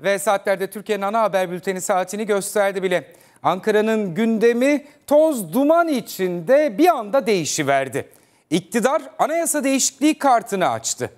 Ve saatlerde Türkiye'nin ana haber bülteni saatini gösterdi bile. Ankara'nın gündemi toz duman içinde bir anda değişiverdi. İktidar anayasa değişikliği kartını açtı.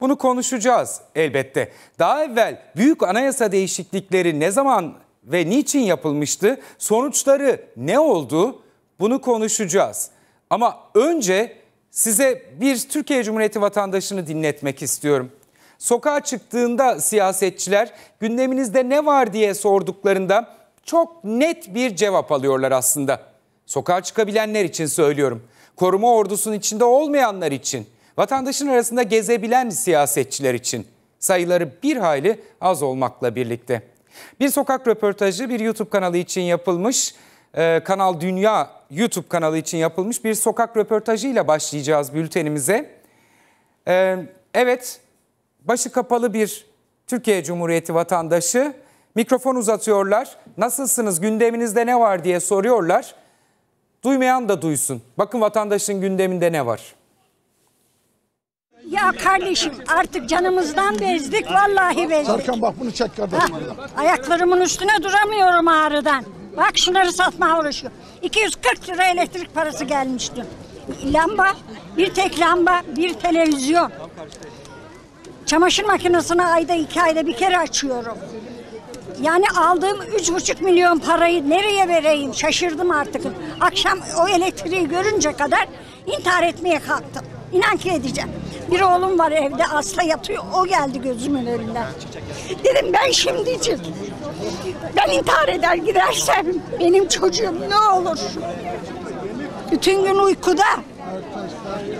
Bunu konuşacağız elbette. Daha evvel büyük anayasa değişiklikleri ne zaman ve niçin yapılmıştı? Sonuçları ne oldu? Bunu konuşacağız. Ama önce size bir Türkiye Cumhuriyeti vatandaşını dinletmek istiyorum. Sokağa çıktığında siyasetçiler gündeminizde ne var diye sorduklarında çok net bir cevap alıyorlar aslında. Sokağa çıkabilenler için söylüyorum. Koruma ordusunun içinde olmayanlar için, vatandaşın arasında gezebilen siyasetçiler için sayıları bir hayli az olmakla birlikte. Bir sokak röportajı bir YouTube kanalı için yapılmış. E, Kanal Dünya YouTube kanalı için yapılmış bir sokak röportajıyla başlayacağız bültenimize. Ee, evet, başı kapalı bir Türkiye Cumhuriyeti vatandaşı. Mikrofon uzatıyorlar. Nasılsınız? Gündeminizde ne var diye soruyorlar. Duymayan da duysun. Bakın vatandaşın gündeminde ne var? Ya kardeşim artık canımızdan bezdik vallahi bezdik. Serkan bak bunu çek kardeşim. Ah, ayaklarımın üstüne duramıyorum ağrıdan. Bak şunları satmaya uğraşıyor. 240 lira elektrik parası gelmişti. Lamba, bir tek lamba, bir televizyon. Çamaşır makinesini ayda iki ayda bir kere açıyorum. Yani aldığım üç buçuk milyon parayı nereye vereyim şaşırdım artık. Akşam o elektriği görünce kadar intihar etmeye kalktım. İnan ki edeceğim. Bir oğlum var evde asla yatıyor. O geldi gözümün önünden. Dedim ben şimdi Ben intihar eder gidersem benim çocuğum ne olur. Bütün gün uykuda.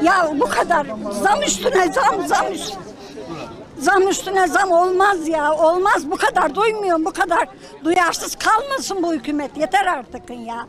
Ya bu kadar zam üstüne zam zam üstüne. Zam üstüne zam olmaz ya. Olmaz bu kadar duymuyorum bu kadar. Duyarsız kalmasın bu hükümet. Yeter artık ya.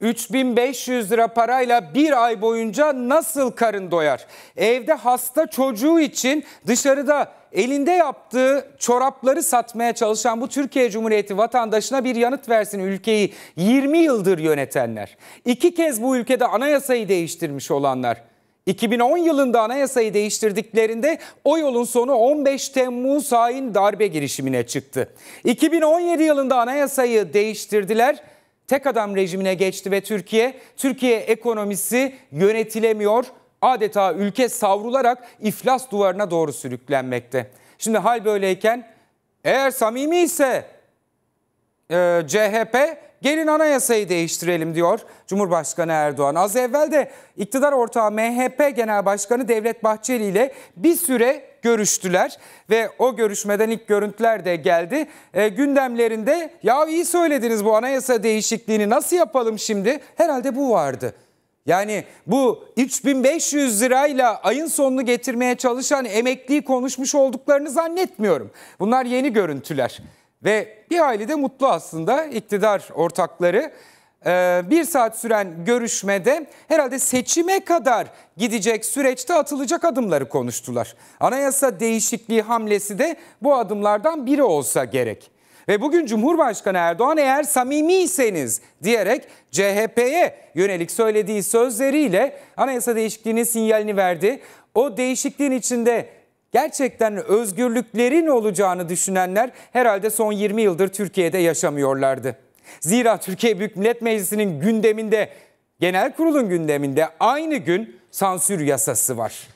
3500 lira parayla bir ay boyunca nasıl karın doyar? Evde hasta çocuğu için dışarıda elinde yaptığı çorapları satmaya çalışan bu Türkiye Cumhuriyeti vatandaşına bir yanıt versin ülkeyi 20 yıldır yönetenler. İki kez bu ülkede anayasayı değiştirmiş olanlar. 2010 yılında anayasayı değiştirdiklerinde o yolun sonu 15 Temmuz hain darbe girişimine çıktı. 2017 yılında anayasayı değiştirdiler. Tek adam rejimine geçti ve Türkiye, Türkiye ekonomisi yönetilemiyor. Adeta ülke savrularak iflas duvarına doğru sürüklenmekte. Şimdi hal böyleyken eğer samimi ise e, CHP gelin anayasayı değiştirelim diyor Cumhurbaşkanı Erdoğan. Az evvel de iktidar ortağı MHP Genel Başkanı Devlet Bahçeli ile bir süre görüştüler ve o görüşmeden ilk görüntüler de geldi. E, gündemlerinde ya iyi söylediniz bu anayasa değişikliğini nasıl yapalım şimdi? Herhalde bu vardı. Yani bu 3500 lirayla ayın sonunu getirmeye çalışan emekliyi konuşmuş olduklarını zannetmiyorum. Bunlar yeni görüntüler. Ve bir aile de mutlu aslında iktidar ortakları. Ee, bir saat süren görüşmede herhalde seçime kadar gidecek süreçte atılacak adımları konuştular. Anayasa değişikliği hamlesi de bu adımlardan biri olsa gerek. Ve bugün Cumhurbaşkanı Erdoğan eğer samimiyseniz diyerek CHP'ye yönelik söylediği sözleriyle anayasa değişikliğinin sinyalini verdi. O değişikliğin içinde gerçekten özgürlüklerin olacağını düşünenler herhalde son 20 yıldır Türkiye'de yaşamıyorlardı. Zira Türkiye Büyük Millet Meclisi'nin gündeminde, genel kurulun gündeminde aynı gün sansür yasası var.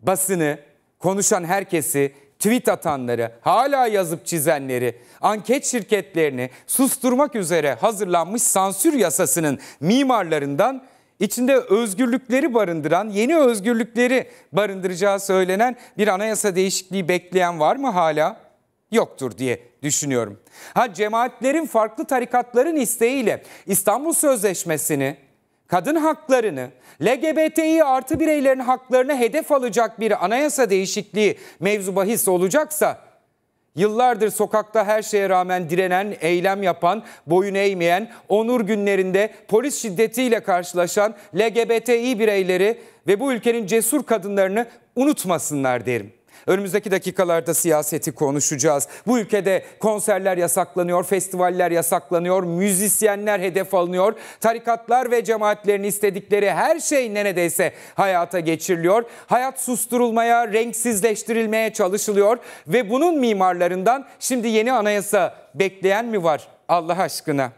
Basını, konuşan herkesi, tweet atanları, hala yazıp çizenleri, anket şirketlerini susturmak üzere hazırlanmış sansür yasasının mimarlarından içinde özgürlükleri barındıran, yeni özgürlükleri barındıracağı söylenen bir anayasa değişikliği bekleyen var mı hala? Yoktur diye düşünüyorum. Ha cemaatlerin farklı tarikatların isteğiyle İstanbul Sözleşmesi'ni, kadın haklarını, LGBTİ artı bireylerin haklarını hedef alacak bir anayasa değişikliği mevzu bahis olacaksa Yıllardır sokakta her şeye rağmen direnen, eylem yapan, boyun eğmeyen, onur günlerinde polis şiddetiyle karşılaşan LGBTİ bireyleri ve bu ülkenin cesur kadınlarını unutmasınlar derim. Önümüzdeki dakikalarda siyaseti konuşacağız. Bu ülkede konserler yasaklanıyor, festivaller yasaklanıyor, müzisyenler hedef alınıyor. Tarikatlar ve cemaatlerin istedikleri her şey neredeyse hayata geçiriliyor. Hayat susturulmaya, renksizleştirilmeye çalışılıyor ve bunun mimarlarından şimdi yeni anayasa bekleyen mi var Allah aşkına?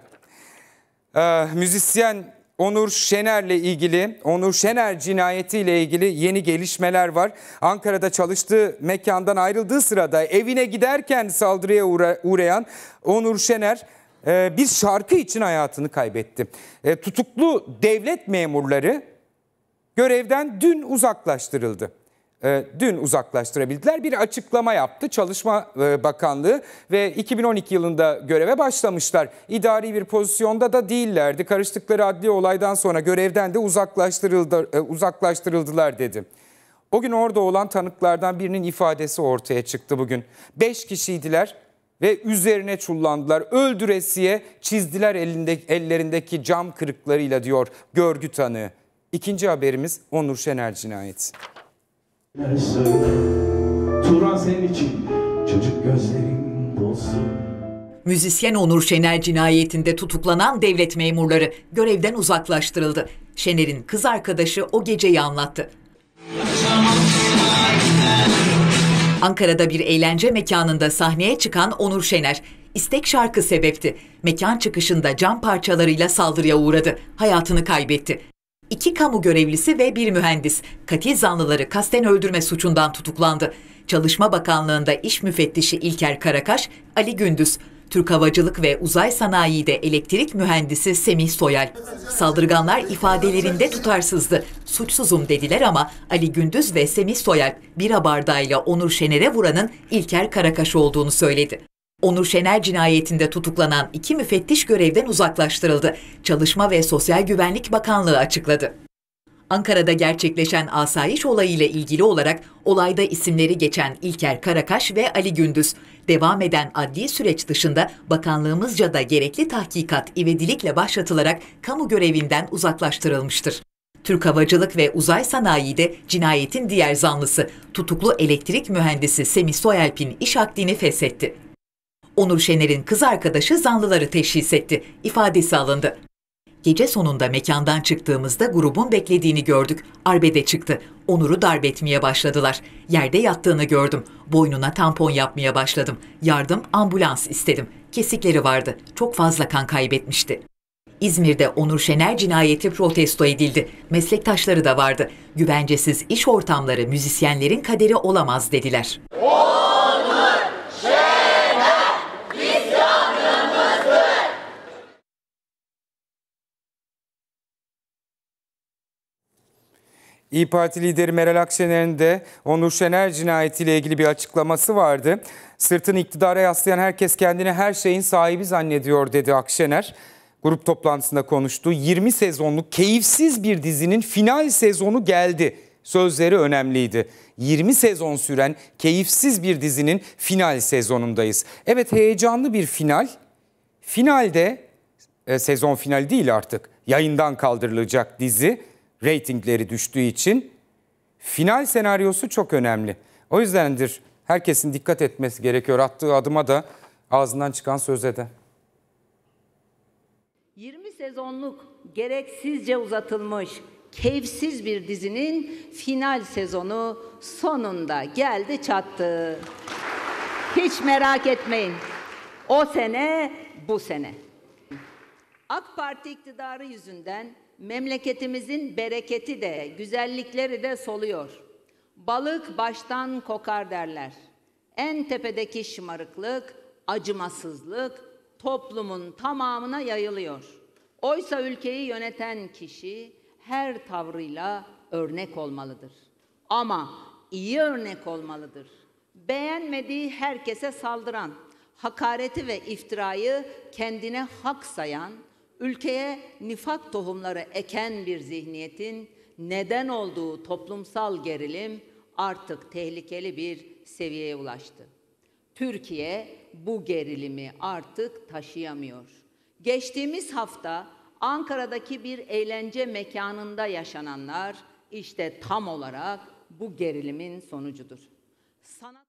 Ee, müzisyen Onur Şener'le ilgili, Onur Şener cinayetiyle ilgili yeni gelişmeler var. Ankara'da çalıştığı mekandan ayrıldığı sırada evine giderken saldırıya uğrayan Onur Şener e, bir şarkı için hayatını kaybetti. E, tutuklu devlet memurları görevden dün uzaklaştırıldı. E, dün uzaklaştırabildiler. Bir açıklama yaptı Çalışma e, Bakanlığı ve 2012 yılında göreve başlamışlar. İdari bir pozisyonda da değillerdi. Karıştıkları adli olaydan sonra görevden de uzaklaştırıldı, e, uzaklaştırıldılar dedi. O gün orada olan tanıklardan birinin ifadesi ortaya çıktı bugün. Beş kişiydiler ve üzerine çullandılar. Öldüresiye çizdiler elinde, ellerindeki cam kırıklarıyla diyor görgü tanığı. İkinci haberimiz Onur Şener cinayeti. Turan senin için çocuk gözlerim dolsun. Müzisyen Onur Şener cinayetinde tutuklanan devlet memurları görevden uzaklaştırıldı. Şener'in kız arkadaşı o geceyi anlattı. Ankara'da bir eğlence mekanında sahneye çıkan Onur Şener, istek şarkı sebepti. Mekan çıkışında cam parçalarıyla saldırıya uğradı. Hayatını kaybetti. İki kamu görevlisi ve bir mühendis katil zanlıları kasten öldürme suçundan tutuklandı. Çalışma Bakanlığı'nda iş müfettişi İlker Karakaş, Ali Gündüz, Türk Havacılık ve Uzay Sanayi'de elektrik mühendisi Semih Soyal. Saldırganlar ifadelerinde tutarsızdı. Suçsuzum dediler ama Ali Gündüz ve Semih Soyal bir bardağıyla Onur Şener'e vuranın İlker Karakaş olduğunu söyledi. Onur Şener cinayetinde tutuklanan iki müfettiş görevden uzaklaştırıldı. Çalışma ve Sosyal Güvenlik Bakanlığı açıkladı. Ankara'da gerçekleşen asayiş olayıyla ilgili olarak olayda isimleri geçen İlker Karakaş ve Ali Gündüz. Devam eden adli süreç dışında bakanlığımızca da gerekli tahkikat ivedilikle başlatılarak kamu görevinden uzaklaştırılmıştır. Türk Havacılık ve Uzay sanayi de cinayetin diğer zanlısı tutuklu elektrik mühendisi Semih Soyalp'in iş akdini feshetti. Onur Şener'in kız arkadaşı zanlıları teşhis etti. İfadesi alındı. Gece sonunda mekandan çıktığımızda grubun beklediğini gördük. Arbede çıktı. Onur'u darp etmeye başladılar. Yerde yattığını gördüm. Boynuna tampon yapmaya başladım. Yardım ambulans istedim. Kesikleri vardı. Çok fazla kan kaybetmişti. İzmir'de Onur Şener cinayeti protesto edildi. Meslektaşları da vardı. Güvencesiz iş ortamları müzisyenlerin kaderi olamaz dediler. Oh! İyi Parti lideri Meral Akşener'in de Onur Şener cinayetiyle ilgili bir açıklaması vardı. Sırtını iktidara yaslayan herkes kendini her şeyin sahibi zannediyor dedi Akşener. Grup toplantısında konuştu. 20 sezonlu keyifsiz bir dizinin final sezonu geldi. Sözleri önemliydi. 20 sezon süren keyifsiz bir dizinin final sezonundayız. Evet heyecanlı bir final. Finalde e, sezon finali değil artık. Yayından kaldırılacak dizi reytingleri düştüğü için final senaryosu çok önemli. O yüzdendir herkesin dikkat etmesi gerekiyor attığı adıma da ağzından çıkan söze de. 20 sezonluk gereksizce uzatılmış keyifsiz bir dizinin final sezonu sonunda geldi çattı. Hiç merak etmeyin. O sene bu sene. AK Parti iktidarı yüzünden memleketimizin bereketi de, güzellikleri de soluyor. Balık baştan kokar derler. En tepedeki şımarıklık, acımasızlık toplumun tamamına yayılıyor. Oysa ülkeyi yöneten kişi her tavrıyla örnek olmalıdır. Ama iyi örnek olmalıdır. Beğenmediği herkese saldıran, hakareti ve iftirayı kendine hak sayan, ülkeye nifak tohumları eken bir zihniyetin neden olduğu toplumsal gerilim artık tehlikeli bir seviyeye ulaştı. Türkiye bu gerilimi artık taşıyamıyor. Geçtiğimiz hafta Ankara'daki bir eğlence mekanında yaşananlar işte tam olarak bu gerilimin sonucudur. Sanat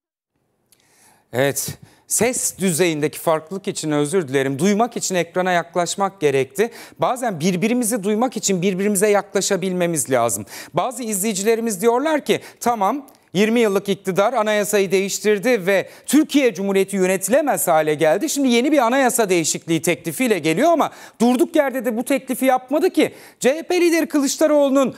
Evet ses düzeyindeki farklılık için özür dilerim. Duymak için ekrana yaklaşmak gerekti. Bazen birbirimizi duymak için birbirimize yaklaşabilmemiz lazım. Bazı izleyicilerimiz diyorlar ki tamam 20 yıllık iktidar anayasayı değiştirdi ve Türkiye Cumhuriyeti yönetilemez hale geldi. Şimdi yeni bir anayasa değişikliği teklifiyle geliyor ama durduk yerde de bu teklifi yapmadı ki. CHP lideri Kılıçdaroğlu'nun